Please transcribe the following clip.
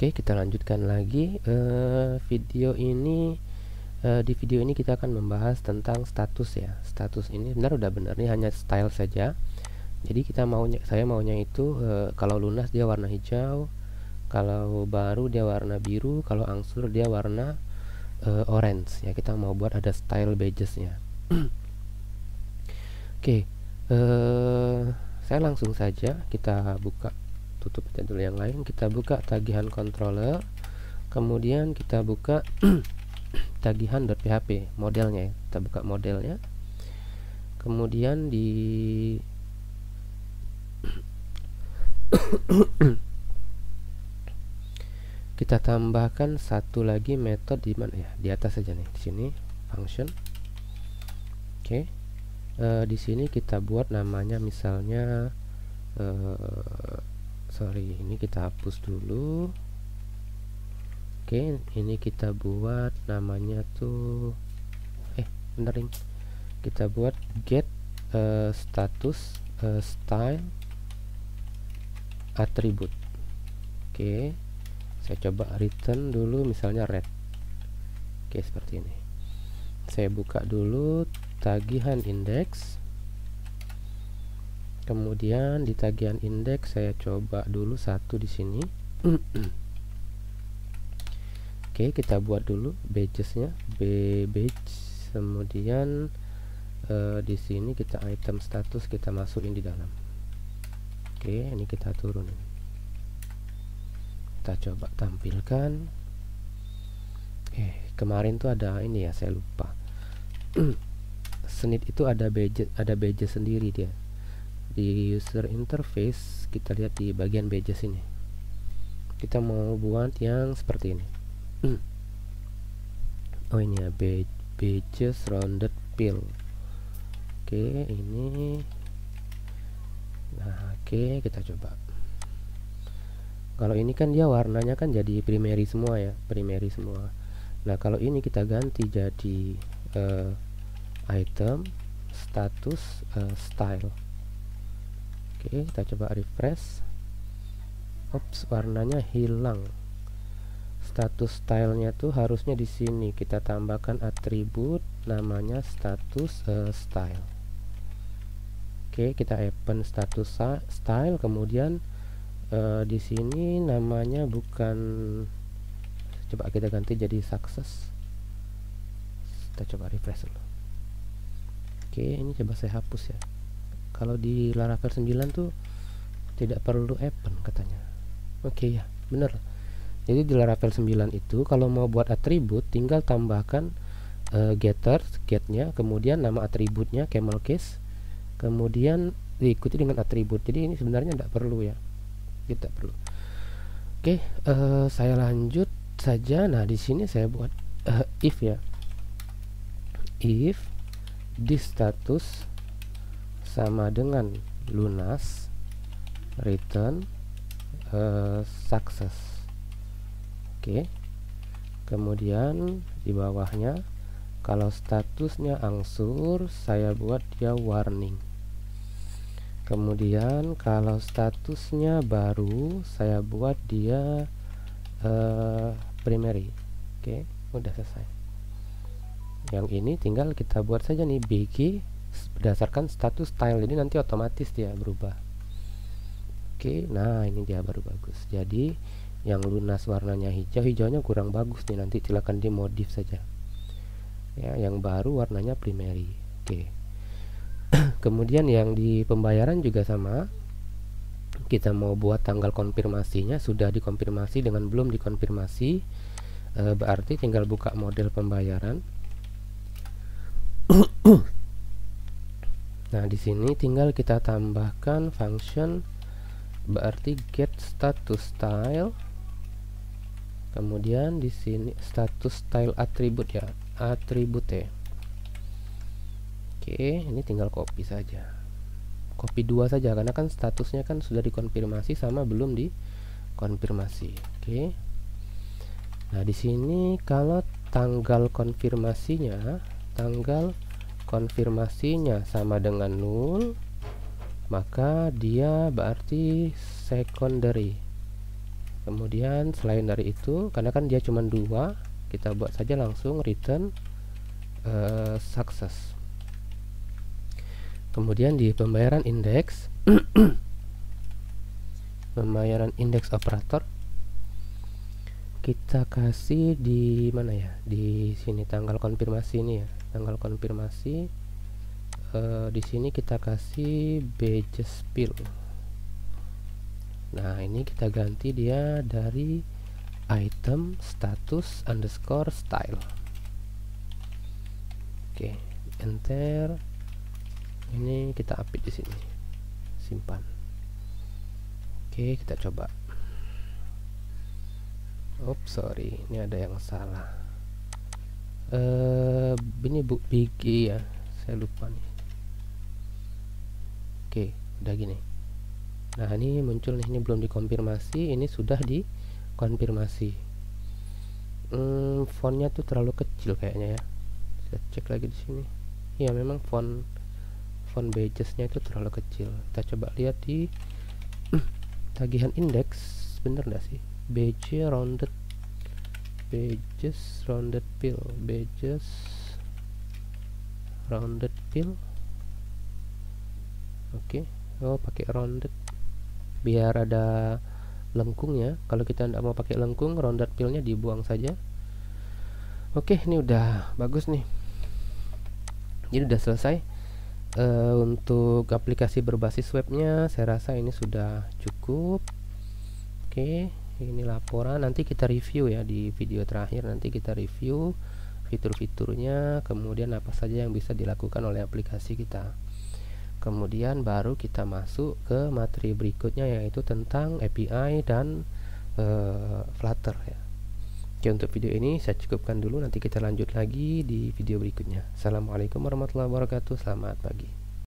Oke kita lanjutkan lagi uh, video ini uh, di video ini kita akan membahas tentang status ya status ini benar udah benar ini hanya style saja jadi kita maunya saya maunya itu uh, kalau lunas dia warna hijau kalau baru dia warna biru kalau angsur dia warna uh, orange ya kita mau buat ada style badgesnya oke okay, uh, saya langsung saja kita buka tutup aja dulu yang lain kita buka tagihan controller kemudian kita buka tagihan php modelnya ya. kita buka modelnya kemudian di kita tambahkan satu lagi metode di mana ya di atas saja nih di sini function oke okay. uh, eh, di sini kita buat namanya misalnya eh, sorry ini kita hapus dulu oke ini kita buat namanya tuh eh bentar ini kita buat get uh, status uh, style atribut. oke saya coba return dulu misalnya red oke seperti ini saya buka dulu tagihan index kemudian di tagihan indeks saya coba dulu satu di sini oke kita buat dulu badgesnya b badge kemudian e, di sini kita item status kita masukin di dalam oke ini kita turunin kita coba tampilkan eh kemarin tuh ada ini ya saya lupa senit itu ada badge ada badge sendiri dia di user interface kita lihat di bagian badges ini kita mau buat yang seperti ini oh ini ya badges rounded pill oke okay, ini nah oke okay, kita coba kalau ini kan dia warnanya kan jadi primary semua ya primary semua nah kalau ini kita ganti jadi uh, item status uh, style Oke, kita coba refresh. Ops, warnanya hilang. Status stylenya tuh harusnya di sini. Kita tambahkan atribut namanya status uh, style. Oke, kita open status style kemudian uh, di sini namanya bukan coba kita ganti jadi success. Kita coba refresh dulu. Oke, ini coba saya hapus ya kalau di Laravel 9 tuh tidak perlu append katanya oke okay, ya bener jadi di Laravel 9 itu kalau mau buat atribut tinggal tambahkan uh, getter getnya kemudian nama atributnya camel case kemudian diikuti dengan atribut jadi ini sebenarnya tidak perlu ya tidak perlu oke okay, uh, eh, saya lanjut saja nah di sini saya buat uh, if ya if di status sama dengan lunas return uh, success oke kemudian di bawahnya kalau statusnya angsur saya buat dia warning kemudian kalau statusnya baru saya buat dia uh, primary oke okay. udah selesai yang ini tinggal kita buat saja nih bg berdasarkan status style ini nanti otomatis dia berubah oke nah ini dia baru bagus jadi yang lunas warnanya hijau hijaunya kurang bagus nih nanti silahkan dimodif saja ya yang baru warnanya primary oke kemudian yang di pembayaran juga sama kita mau buat tanggal konfirmasinya sudah dikonfirmasi dengan belum dikonfirmasi e, berarti tinggal buka model pembayaran Nah, di sini tinggal kita tambahkan function berarti get status style. Kemudian di sini status style atribut ya, atribut ya. Oke, ini tinggal copy saja. Copy dua saja karena kan statusnya kan sudah dikonfirmasi sama belum dikonfirmasi. Oke. Nah, di sini kalau tanggal konfirmasinya tanggal konfirmasinya sama dengan 0 maka dia berarti secondary kemudian selain dari itu karena kan dia cuma dua kita buat saja langsung return uh, success kemudian di pembayaran indeks pembayaran indeks operator kita kasih di mana ya di sini tanggal konfirmasi ini ya tanggal konfirmasi e, di sini kita kasih badges fill nah ini kita ganti dia dari item status underscore style oke enter ini kita update di sini simpan oke kita coba Oops, sorry, ini ada yang salah. Eh, ini bu BG e ya saya lupa nih oke udah gini nah ini muncul nih ini belum dikonfirmasi ini sudah dikonfirmasi hmm, fontnya tuh terlalu kecil kayaknya ya saya cek lagi di sini ya memang font font badgesnya itu terlalu kecil kita coba lihat di tagihan indeks bener nggak sih badge rounded badges rounded pill, badges rounded fill oke okay. oh pakai rounded biar ada lengkung ya kalau kita tidak mau pakai lengkung rounded fillnya dibuang saja oke okay, ini udah bagus nih jadi udah selesai uh, untuk aplikasi berbasis webnya saya rasa ini sudah cukup oke okay, ini laporan nanti kita review ya di video terakhir nanti kita review fitur-fiturnya, kemudian apa saja yang bisa dilakukan oleh aplikasi kita. Kemudian baru kita masuk ke materi berikutnya yaitu tentang API dan e, Flutter ya. Oke, untuk video ini saya cukupkan dulu nanti kita lanjut lagi di video berikutnya. Assalamualaikum warahmatullahi wabarakatuh. Selamat pagi.